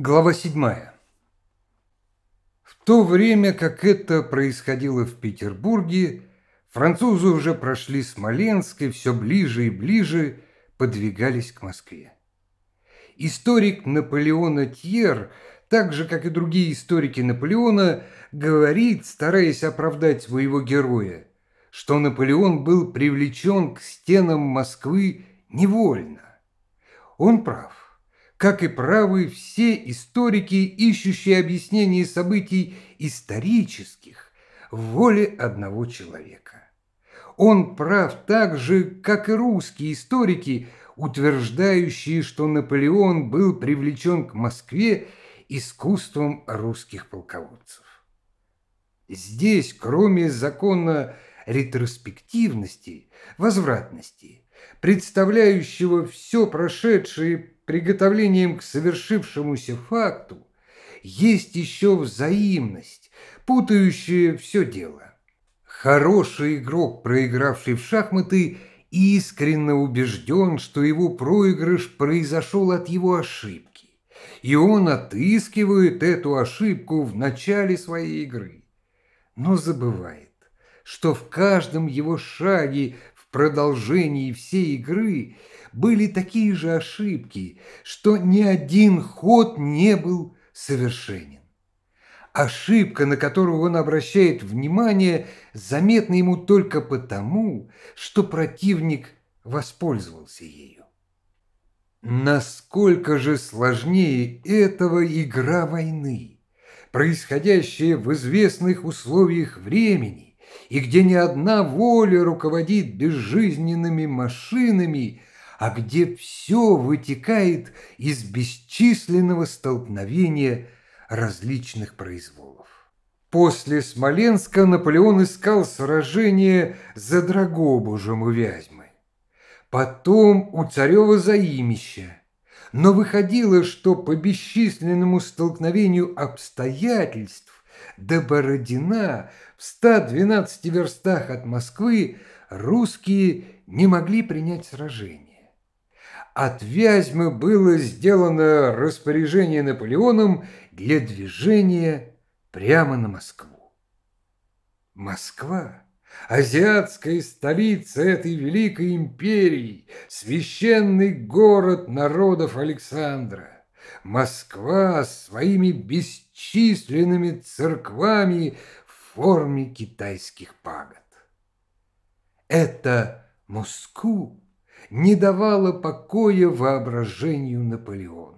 Глава 7. В то время, как это происходило в Петербурге, французы уже прошли Смоленск и все ближе и ближе подвигались к Москве. Историк Наполеона Тьер, так же, как и другие историки Наполеона, говорит, стараясь оправдать своего героя, что Наполеон был привлечен к стенам Москвы невольно. Он прав как и правы все историки, ищущие объяснение событий исторических в воле одного человека. Он прав так же, как и русские историки, утверждающие, что Наполеон был привлечен к Москве искусством русских полководцев. Здесь, кроме закона ретроспективности, возвратности, представляющего все прошедшее приготовлением к совершившемуся факту, есть еще взаимность, путающая все дело. Хороший игрок, проигравший в шахматы, искренне убежден, что его проигрыш произошел от его ошибки, и он отыскивает эту ошибку в начале своей игры, но забывает, что в каждом его шаге в продолжении всей игры – были такие же ошибки, что ни один ход не был совершенен. Ошибка, на которую он обращает внимание, заметна ему только потому, что противник воспользовался ею. Насколько же сложнее этого игра войны, происходящая в известных условиях времени, и где ни одна воля руководит безжизненными машинами, а где все вытекает из бесчисленного столкновения различных произволов. После Смоленска Наполеон искал сражение за Драгобужем у Вязьмы, потом у царева заимища, но выходило, что по бесчисленному столкновению обстоятельств до Бородина в 112 верстах от Москвы русские не могли принять сражение от Вязьмы было сделано распоряжение Наполеоном для движения прямо на Москву. Москва, азиатская столица этой великой империи, священный город народов Александра, Москва своими бесчисленными церквами в форме китайских пагод. Это Москву не давало покоя воображению Наполеона.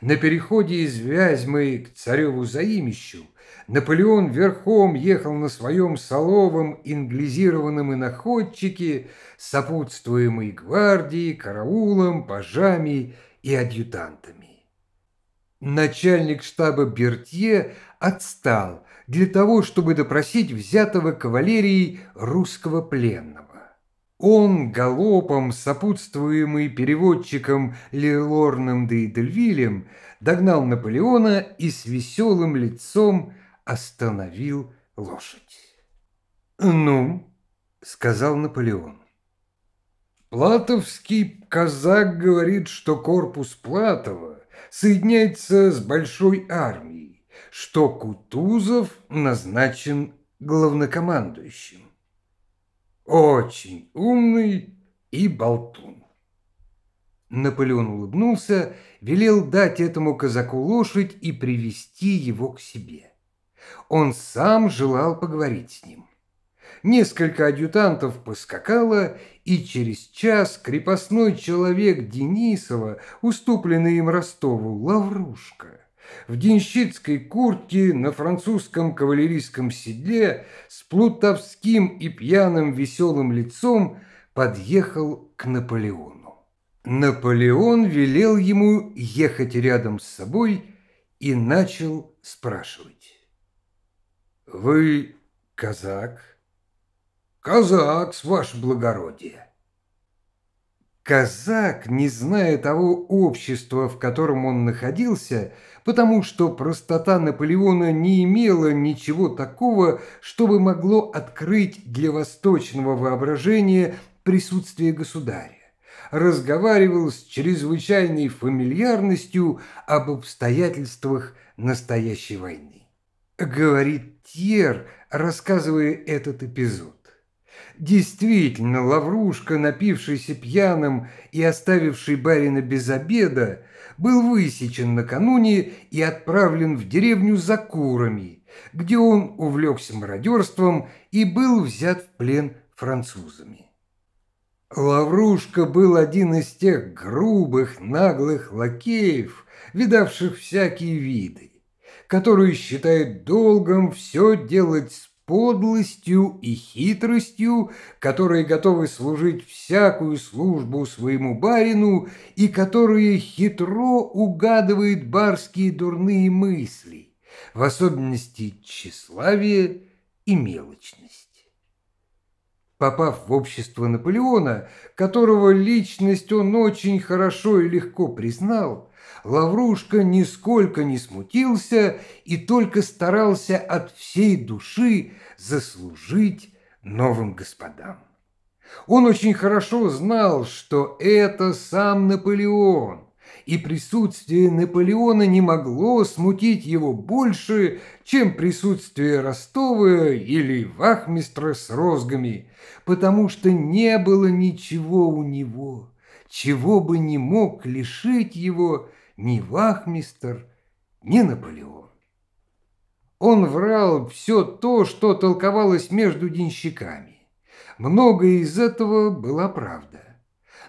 На переходе из Вязьмы к цареву Заимищу Наполеон верхом ехал на своем соловом инглизированном иноходчике, сопутствуемой гвардией, караулом, пажами и адъютантами. Начальник штаба Бертье отстал для того, чтобы допросить взятого кавалерией русского пленного. Он галопом, сопутствуемый переводчиком Лерлорном де Идельвилем, догнал Наполеона и с веселым лицом остановил лошадь. «Ну?» — сказал Наполеон. «Платовский казак говорит, что корпус Платова соединяется с большой армией, что Кутузов назначен главнокомандующим очень умный и болтун. Наполеон улыбнулся, велел дать этому казаку лошадь и привести его к себе. Он сам желал поговорить с ним. Несколько адъютантов поскакало, и через час крепостной человек Денисова, уступленный им Ростову, Лаврушка – в денщицкой куртке, на французском кавалерийском седле, с плутовским и пьяным веселым лицом подъехал к Наполеону. Наполеон велел ему ехать рядом с собой и начал спрашивать. «Вы казак?» «Казак, с ваше благородие!» Казак, не зная того общества, в котором он находился, — потому что простота Наполеона не имела ничего такого, чтобы могло открыть для восточного воображения присутствие государя. Разговаривал с чрезвычайной фамильярностью об обстоятельствах настоящей войны. Говорит Тьер, рассказывая этот эпизод. Действительно, Лаврушка, напившийся пьяным и оставивший барина без обеда, был высечен накануне и отправлен в деревню за курами, где он увлекся мародерством и был взят в плен французами. Лаврушка был один из тех грубых, наглых лакеев, видавших всякие виды, которые считают долгом все делать с подлостью и хитростью, которые готовы служить всякую службу своему барину и которые хитро угадывают барские дурные мысли, в особенности тщеславие и мелочность. Попав в общество Наполеона, которого личность он очень хорошо и легко признал, Лаврушка нисколько не смутился и только старался от всей души заслужить новым господам. Он очень хорошо знал, что это сам Наполеон, и присутствие Наполеона не могло смутить его больше, чем присутствие Ростова или Вахмистра с розгами, потому что не было ничего у него, чего бы не мог лишить его ни Вахмистр, ни Наполеон. Он врал все то, что толковалось между денщиками. Многое из этого была правда.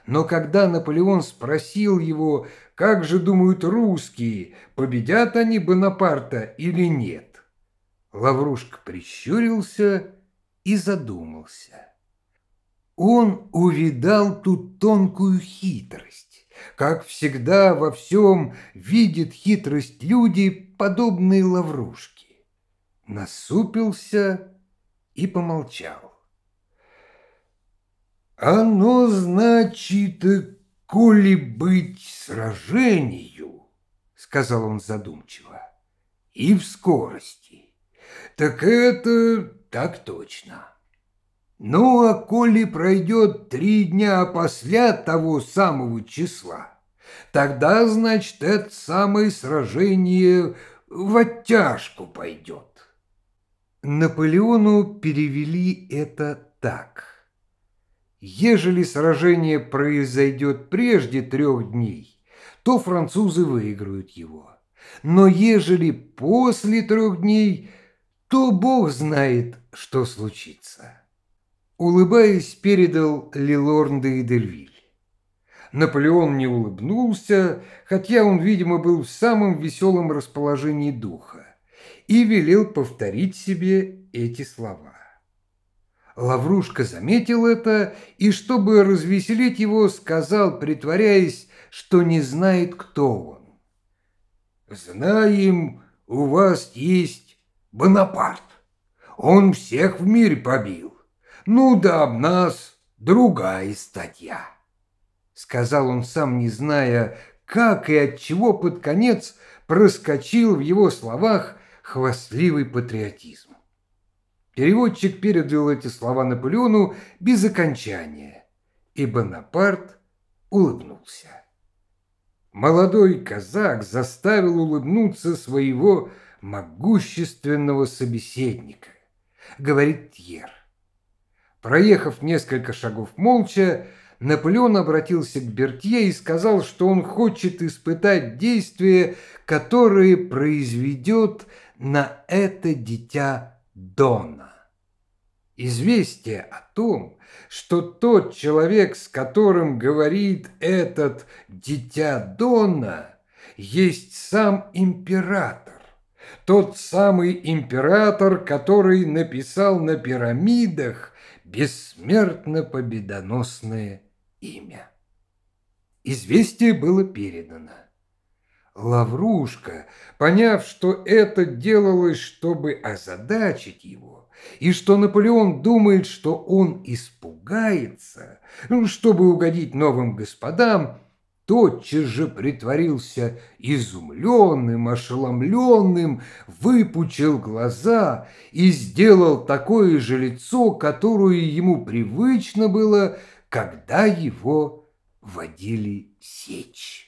Но когда Наполеон спросил его, как же думают русские, победят они Бонапарта или нет, Лаврушка прищурился и задумался. Он увидал тут тонкую хитрость. Как всегда во всем видит хитрость люди, подобные Лаврушке. Насупился и помолчал. Оно значит, э, коли быть сражению, сказал он задумчиво, и в скорости. Так это так точно. Ну, а коли пройдет три дня после того самого числа, тогда, значит, это самое сражение в оттяжку пойдет. Наполеону перевели это так – Ежели сражение произойдет прежде трех дней, то французы выиграют его. Но ежели после трех дней, то Бог знает, что случится. Улыбаясь, передал Лилорн де Эдельвиль. Наполеон не улыбнулся, хотя он, видимо, был в самом веселом расположении духа, и велел повторить себе эти слова. Лаврушка заметил это и, чтобы развеселить его, сказал, притворяясь, что не знает, кто он. «Знаем, у вас есть Бонапарт. Он всех в мир побил. Ну да об нас другая статья». Сказал он сам, не зная, как и от чего под конец проскочил в его словах хвастливый патриотизм. Переводчик передал эти слова Наполеону без окончания, и Бонапарт улыбнулся. Молодой казак заставил улыбнуться своего могущественного собеседника, говорит Тьер. Проехав несколько шагов молча, Наполеон обратился к Бертье и сказал, что он хочет испытать действия, которые произведет на это дитя Дона. Известие о том, что тот человек, с которым говорит этот «дитя Дона», есть сам император. Тот самый император, который написал на пирамидах бессмертно победоносное имя. Известие было передано. Лаврушка, поняв, что это делалось, чтобы озадачить его, и что Наполеон думает, что он испугается, ну, чтобы угодить новым господам, тотчас же притворился изумленным, ошеломленным, выпучил глаза и сделал такое же лицо, которое ему привычно было, когда его водили сечь.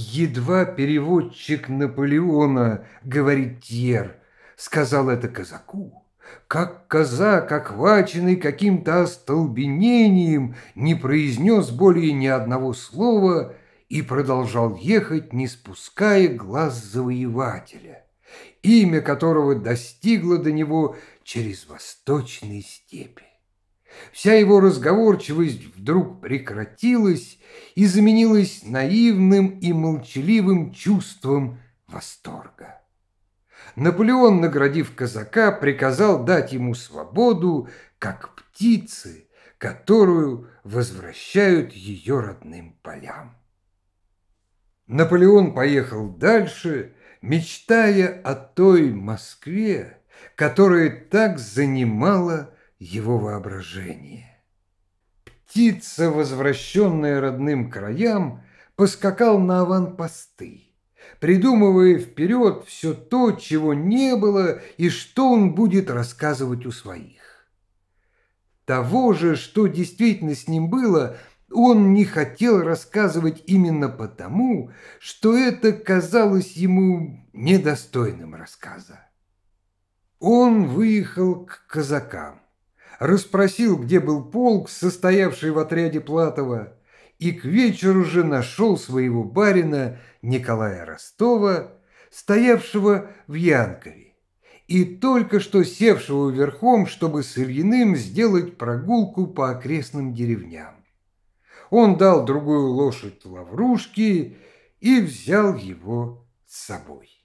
Едва переводчик Наполеона, говорит Тьер, сказал это казаку, как казак, охваченный каким-то остолбенением, не произнес более ни одного слова и продолжал ехать, не спуская глаз завоевателя, имя которого достигло до него через восточные степи. Вся его разговорчивость вдруг прекратилась и заменилась наивным и молчаливым чувством восторга. Наполеон, наградив казака, приказал дать ему свободу, как птицы, которую возвращают ее родным полям. Наполеон поехал дальше, мечтая о той Москве, которая так занимала его воображение. Птица, возвращенная родным краям, поскакал на аванпосты, придумывая вперед все то, чего не было и что он будет рассказывать у своих. Того же, что действительно с ним было, он не хотел рассказывать именно потому, что это казалось ему недостойным рассказа. Он выехал к казакам расспросил, где был полк, состоявший в отряде Платова, и к вечеру же нашел своего барина Николая Ростова, стоявшего в Янкове, и только что севшего верхом, чтобы с Ильиным сделать прогулку по окрестным деревням. Он дал другую лошадь Лаврушке и взял его с собой.